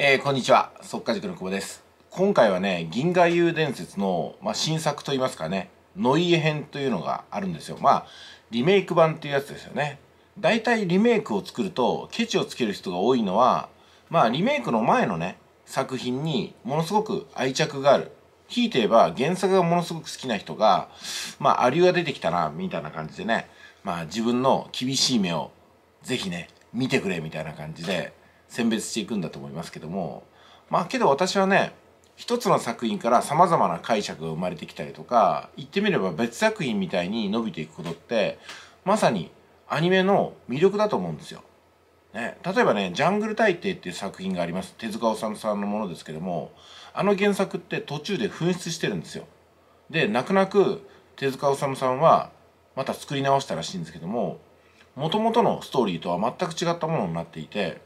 えー、こんにちは速稼塾の久保です今回はね銀河遊伝説の、まあ、新作といいますかねノイエ編というのがあるんですよまあリメイク版っていうやつですよねだいたいリメイクを作るとケチをつける人が多いのはまあリメイクの前のね作品にものすごく愛着があるひいて言えば原作がものすごく好きな人がまあアリが出てきたなみたいな感じでねまあ自分の厳しい目をぜひね見てくれみたいな感じで選別していくんだと思いますけどもまあけど私はね一つの作品からさまざまな解釈が生まれてきたりとか言ってみれば別作品みたいに伸びていくことってまさにアニメの魅力だと思うんですよ。ね、例えばね「ジャングル大帝」っていう作品があります手塚治虫さんのものですけどもあの原作って途中で紛失してるんですよ。で泣く泣く手塚治虫さんはまた作り直したらしいんですけどももともとのストーリーとは全く違ったものになっていて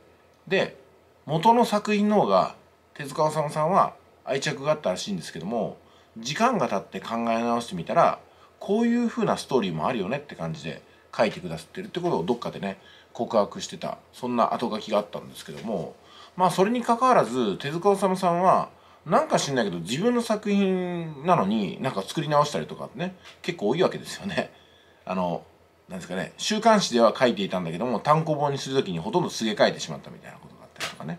で元の作品の方が手塚治虫さんは愛着があったらしいんですけども時間が経って考え直してみたらこういう風なストーリーもあるよねって感じで書いてくださってるってことをどっかでね告白してたそんな後書きがあったんですけどもまあそれにかかわらず手塚治虫さんはなんか知んないけど自分の作品なのになんか作り直したりとかね結構多いわけですよね。あのなんですかね週刊誌では書いていたんだけども単行本にする時にほとんどすげ替えてしまったみたいなことがあったりとかね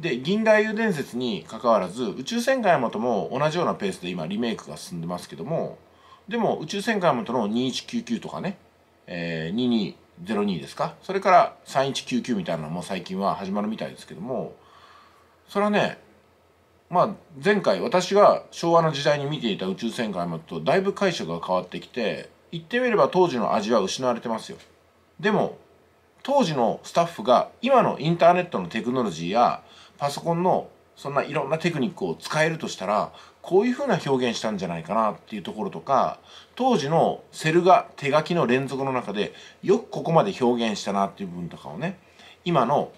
で銀河英伝説にかかわらず宇宙戦艦ヤマトも同じようなペースで今リメイクが進んでますけどもでも宇宙戦艦ヤマトの2199とかね、えー、2202ですかそれから3199みたいなのも最近は始まるみたいですけどもそれはねまあ前回私が昭和の時代に見ていた宇宙戦艦ヤマトとだいぶ解釈が変わってきて言ってみれば当時の味は失われてますよでも当時のスタッフが今のインターネットのテクノロジーやパソコンのそんないろんなテクニックを使えるとしたらこういうふうな表現したんじゃないかなっていうところとか当時のセルが手書きの連続の中でよくここまで表現したなっていう部分とかをね今の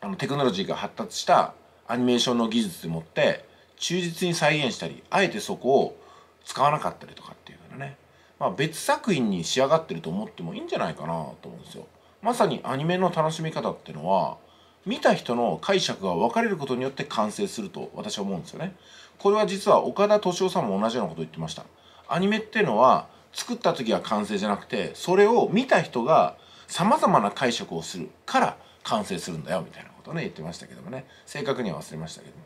あのテクノロジーが発達したアニメーションの技術でもって忠実に再現したりあえてそこを使わなかったりとかっていうようなねまあ、別作品に仕上がってると思ってもいいんじゃないかなと思うんですよ。まさにアニメの楽しみ方っていうのは見た人の解釈が分かれることによって完成すると私は思うんですよね。これは実は岡田敏夫さんも同じようなこと言ってました。アニメっていうのは作った時は完成じゃなくてそれを見た人が様々な解釈をするから完成するんだよみたいなことね言ってましたけどもね正確には忘れましたけども。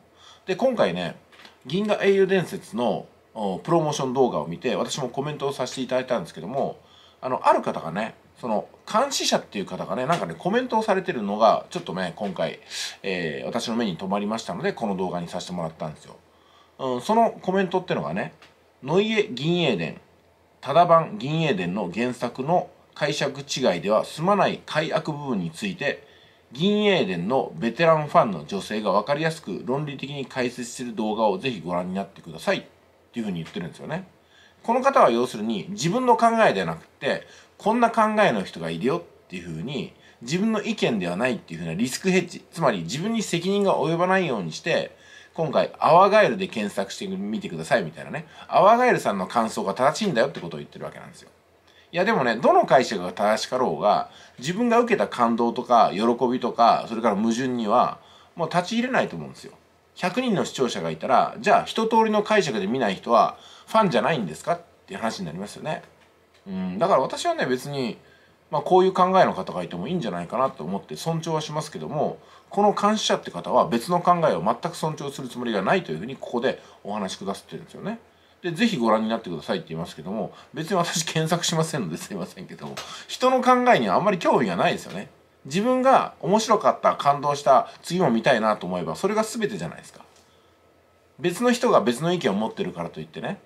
で今回ね「銀河英雄伝説」のプロモーション動画を見て私もコメントをさせていただいたんですけどもあのある方がねその監視者っていう方がねなんかねコメントをされてるのがちょっとね今回、えー、私の目に留まりましたのでこの動画にさせてもらったんですよ、うん、そのコメントってのがね「ノイエ銀英伝」「ただ版銀英伝」の原作の解釈違いでは済まない改悪部分について銀英伝のベテランファンの女性が分かりやすく論理的に解説する動画をぜひご覧になってくださいっていうふうに言ってるんですよね。この方は要するに自分の考えではなくてこんな考えの人がいるよっていうふうに自分の意見ではないっていうふうなリスクヘッジつまり自分に責任が及ばないようにして今回アワガエルで検索してみてくださいみたいなねアワガエルさんの感想が正しいんだよってことを言ってるわけなんですよ。いやでもね、どの解釈が正しかろうが、自分が受けた感動とか、喜びとか、それから矛盾には、もう立ち入れないと思うんですよ。100人の視聴者がいたらじゃあ一通りの解釈で見ない人はファンじゃないんですかっていう話になりますよね。うん、だから私はね別に、まあ、こういう考えの方がいてもいいんじゃないかなと思って尊重はしますけどもこの監視者って方は別の考えを全く尊重するつもりがないというふうにここでお話しくださってるんですよね。で、ぜひご覧になってくださいって言いますけども、別に私検索しませんのですいませんけども、人の考えにはあんまり興味がないですよね。自分が面白かった感動した次も見たいなと思えばそれが全てじゃないですか別の人が別の意見を持ってるからといってね、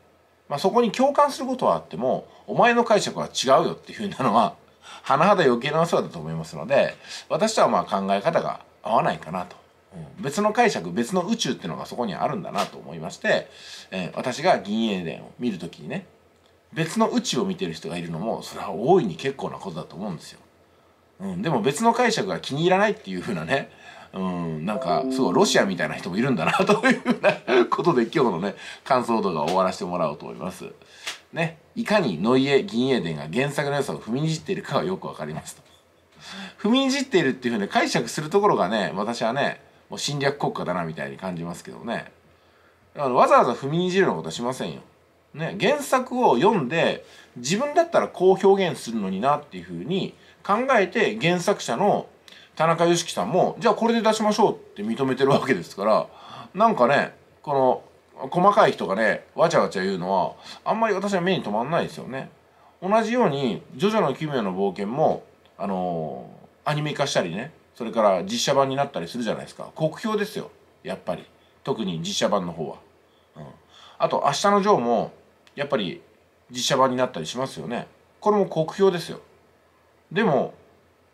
まあ、そこに共感することはあってもお前の解釈は違うよっていうふうなのは 甚だ余計なお世話だと思いますので私とはまあ考え方が合わないかなと、うん、別の解釈別の宇宙っていうのがそこにあるんだなと思いまして、えー、私が銀英伝を見る時にね別の宇宙を見てる人がいるのもそれは大いに結構なことだと思うんですよ。うん、でも別の解釈が気に入らないっていうふうなねうん、なんかすごいロシアみたいな人もいるんだな というふうなことで今日のね感想動画を終わらせてもらおうと思います。ね、いかにノイエ銀英伝が原作の良さを踏みにじっているかはよくわかりますと。踏みにじっているっていうふうに解釈するところがね私はねもう侵略国家だなみたいに感じますけどねだからわざわざ踏みにじるようなことはしませんよ。ね、原作を読んで自分だったらこう表現するのになっていうふうに考えて原作者の田中良樹さんもじゃあこれで出しましょうって認めてるわけですからなんかねこの細かい人がねわちゃわちゃ言うのはあんまり私は目に留まんないですよね。同じように「ジョジョの奇妙な冒険も」あのー、アニメ化したりねそれから実写版になったりするじゃないですか酷評ですよやっぱり特に実写版の方は。うん、あと「明日のジョー」もやっぱり実写版になったりしますよねこれも酷評ですよでも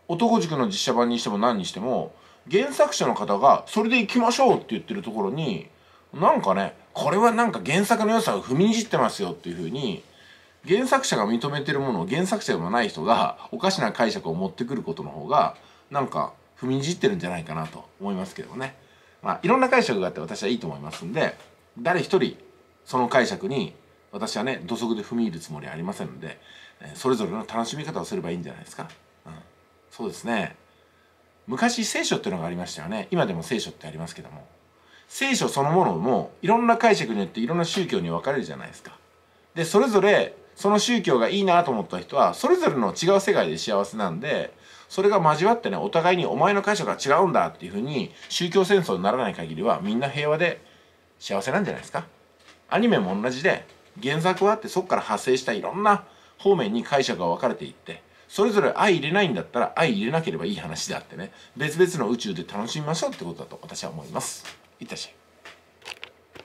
男塾の実写版にしても何にしても原作者の方がそれで行きましょうって言ってるところになんかねこれはなんか原作の良さを踏みにじってますよっていうふうに原作者が認めてるものを原作者でもない人がおかしな解釈を持ってくることの方がなんか踏みにじってるんじゃないかなと思いますけどねまあいろんな解釈があって私はいいと思いますんで誰一人その解釈に私はね土足で踏み入るつもりはありませんので、えそれぞれの楽しみ方をすればいいんじゃないですか、うん、そうですね昔聖書っていうのがありましたよね今でも聖書ってありますけども聖書そのものもいろんな解釈によっていろんな宗教に分かれるじゃないですかでそれぞれその宗教がいいなと思った人はそれぞれの違う世界で幸せなんでそれが交わってねお互いにお前の解釈が違うんだっていうふうに宗教戦争にならない限りはみんな平和で幸せなんじゃないですかアニメも同じで原作はあってそこから派生したいろんな方面に解釈が分かれていってそれぞれ相入れないんだったら相入れなければいい話であってね別々の宇宙で楽しみましょうってことだと私は思いますいってらっしゃい